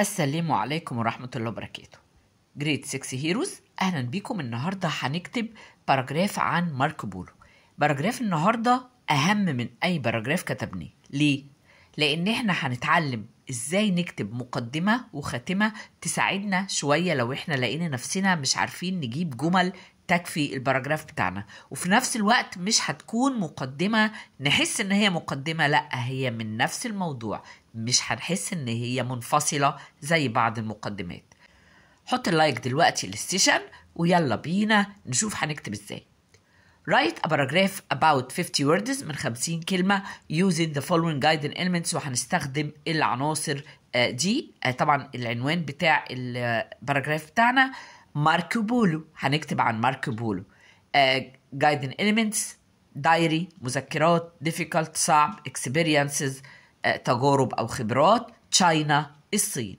السلام عليكم ورحمة الله وبركاته جريد 6 هيروز أهلا بيكم النهاردة هنكتب باراجراف عن مارك بولو باراجراف النهاردة أهم من أي باراجراف كتبناه ليه؟ لأن احنا هنتعلم ازاي نكتب مقدمة وخاتمة تساعدنا شوية لو احنا لقينا نفسنا مش عارفين نجيب جمل تكفي الباراجراف بتاعنا وفي نفس الوقت مش هتكون مقدمة نحس ان هي مقدمة لا هي من نفس الموضوع مش هنحس ان هي منفصلة زي بعض المقدمات حط اللايك دلوقتي للسيشن ويلا بينا نشوف هنكتب ازاي Write a paragraph about 50 words من 50 كلمة using the following guiding elements وهنستخدم العناصر آه، دي آه، طبعا العنوان بتاع الباراجراف آه، بتاعنا ماركو بولو هنكتب عن ماركو بولو جايدن اليمنتس دايري مذكرات difficult صعب اكسبيرينسز آه، تجارب او خبرات تشاينا الصين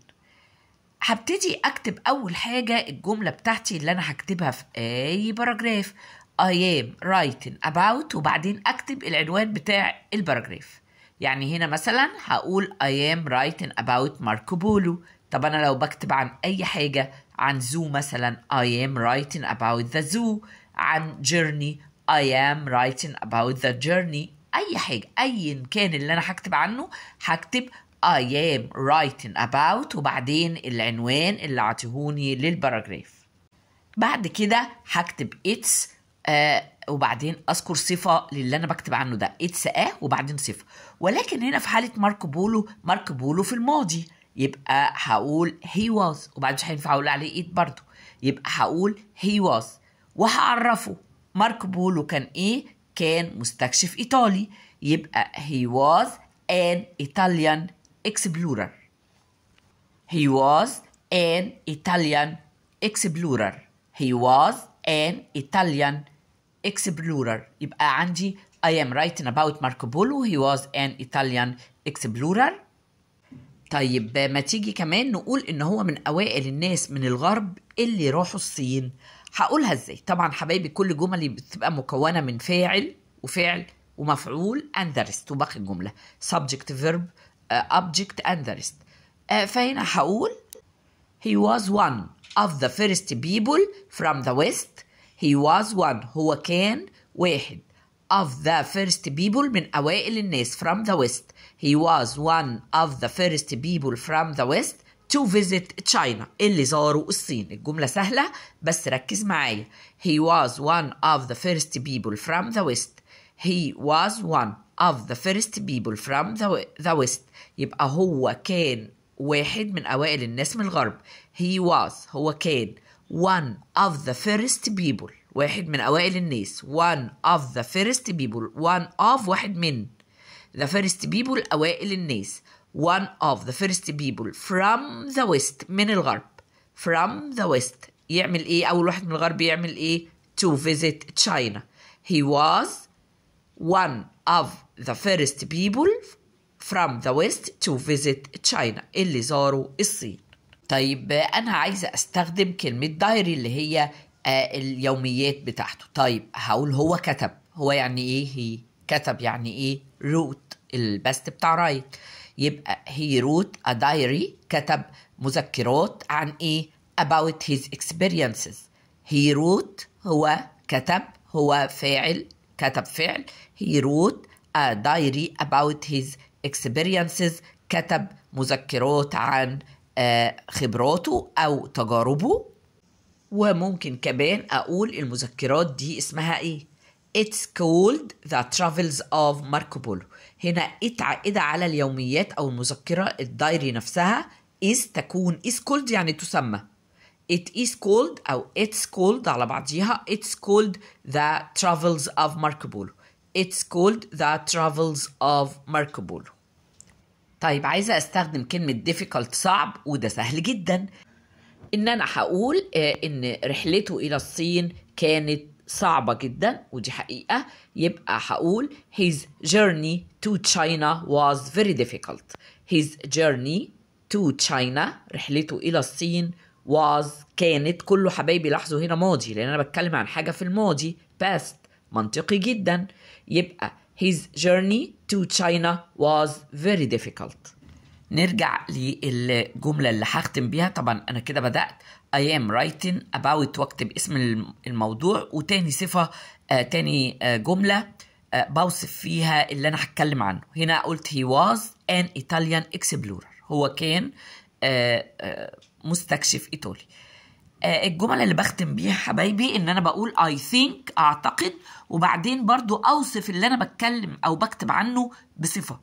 هبتدي اكتب اول حاجه الجمله بتاعتي اللي انا هكتبها في اي باراجراف I am writing about وبعدين اكتب العنوان بتاع الباراجراف يعني هنا مثلا هقول I am writing about ماركو بولو طب انا لو بكتب عن اي حاجه عن zoo مثلا I am writing about the zoo عن journey I am writing about the journey أي حاجة أيا كان اللي أنا هكتب عنه هكتب I am writing about وبعدين العنوان اللي عطيهوني للباراجراف بعد كده هكتب it's آه وبعدين اذكر صفه للي انا بكتب عنه ده اتس اه وبعدين صفه ولكن هنا في حاله ماركو بولو ماركو بولو في الماضي يبقى هقول هي واز وبعد مش هينفع اقول عليه ايد برضه يبقى هقول هي واز وهعرفه مارك بولو كان ايه؟ كان مستكشف ايطالي يبقى هي واز ان ايطاليان اكسبلورر هي واز ان ايطاليان اكسبلورر هي واز ان ايطاليان اكسبلورر يبقى عندي I am writing about Marco Polo. He was an Italian explorer. طيب ما تيجي كمان نقول ان هو من اوائل الناس من الغرب اللي راحوا الصين هقولها ازاي طبعا حبايبي كل جملي بتبقى مكونه من فاعل وفعل ومفعول and the rest وباقي الجمله subject verb uh, object and the rest uh, فهنا هقول he was one of the first people from the west he was one هو كان واحد of the first people من أوائل الناس from the west he was one of the first people from the west to visit China اللي زاروا الصين الجملة سهلة بس ركز معايا he was one of the first people from the west he was one of the first people from the, the west يبقى هو كان واحد من أوائل الناس من الغرب he was هو كان one of the first people واحد من أوائل الناس one of the first people one of واحد من the first people أوائل الناس one of the first people from the west من الغرب from the west يعمل إيه أول واحد من الغرب يعمل إيه to visit China he was one of the first people from the west to visit China اللي زاروا الصين طيب أنا عايزة أستخدم كلمة دايري اللي هي آه، اليوميات بتاعته طيب هقول هو كتب هو يعني ايه هي كتب يعني ايه روت البست بتاع رايت يبقى هي روت ا دايري كتب مذكرات عن ايه about his experiences he wrote هو كتب هو فاعل كتب فعل he wrote a diary about his experiences كتب مذكرات عن آه، خبراته أو تجاربه وممكن كمان أقول المذكرات دي اسمها إيه It's called The Travels of Marco Polo هنا اتعقد على اليوميات أو المذكرة الدايري نفسها is تكون is called يعني تسمى It is called أو it's called على بعضيها It's called The Travels of Marco Polo It's called The Travels of Marco Polo طيب عايزة استخدم كلمة difficult صعب وده سهل جدا ان انا هقول آه، ان رحلته الى الصين كانت صعبة جدا ودي حقيقة يبقى هقول his journey to China was very difficult his journey to China رحلته إلى الصين was كانت كله حبايبي لاحظوا هنا ماضي لأن أنا بتكلم عن حاجة في الماضي past منطقي جدا يبقى his journey to China was very difficult نرجع للجملة اللي هختم بيها طبعا أنا كده بدأت I am writing about واكتب اسم الموضوع وتاني صفة آه تاني آه جملة آه بوصف فيها اللي أنا هتكلم عنه هنا قلت he was an Italian explorer هو كان آه آه مستكشف إيطالي آه، الجمل اللي بختم بيها حبايبي ان انا بقول اي ثينك اعتقد وبعدين برضو اوصف اللي انا بتكلم او بكتب عنه بصفه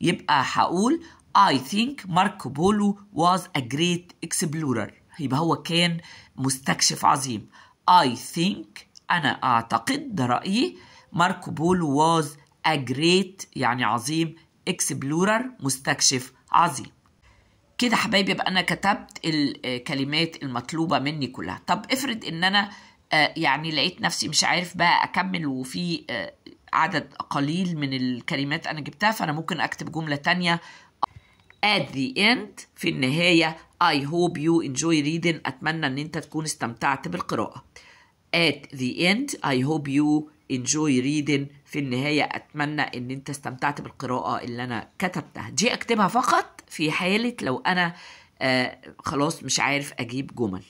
يبقى هقول I think ماركو بولو was a great explorer يبقى هو كان مستكشف عظيم I think أنا أعتقد ده رأيي ماركو بولو was a great يعني عظيم explorer مستكشف عظيم كده حبايبي يبقى أنا كتبت الكلمات آه، المطلوبة مني كلها طب افرض إن أنا آه، يعني لقيت نفسي مش عارف بقى أكمل وفي آه، عدد قليل من الكلمات أنا جبتها فأنا ممكن أكتب جملة تانية at the end في النهاية I hope you enjoy reading أتمنى أن أنت تكون استمتعت بالقراءة at the end I hope you enjoy reading في النهاية أتمنى أن أنت استمتعت بالقراءة اللي أنا كتبتها دي أكتبها فقط في حالة لو أنا آه خلاص مش عارف أجيب جمل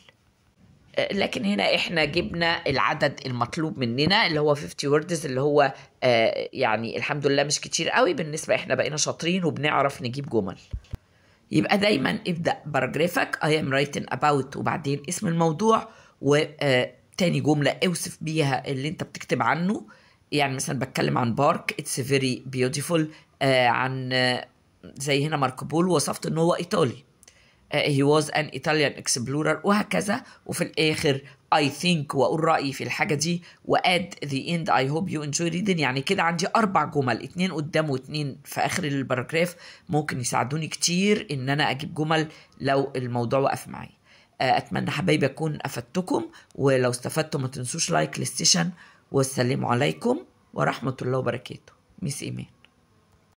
لكن هنا احنا جبنا العدد المطلوب مننا اللي هو 50 وردز اللي هو آه، يعني الحمد لله مش كتير قوي بالنسبه احنا بقينا شاطرين وبنعرف نجيب جمل يبقى دايما ابدا باراجرافك اي ام رايتن اباوت وبعدين اسم الموضوع و آه، تاني جمله اوصف بيها اللي انت بتكتب عنه يعني مثلا بتكلم عن بارك اتس فيري بيوتيفول عن آه، زي هنا ماركو بول وصفت ان هو ايطالي Uh, he was an Italian explorer وهكذا وفي الآخر I think وأقول رأيي في الحاجة دي و at the end I hope you enjoy reading يعني كده عندي أربع جمل اتنين قدام واتنين في آخر الباراجراف ممكن يساعدوني كتير إن أنا أجيب جمل لو الموضوع وقف معايا uh, أتمنى حبايبي أكون أفدتكم ولو استفدتم ما تنسوش لايك للسيشن والسلام عليكم ورحمة الله وبركاته ميس إيمان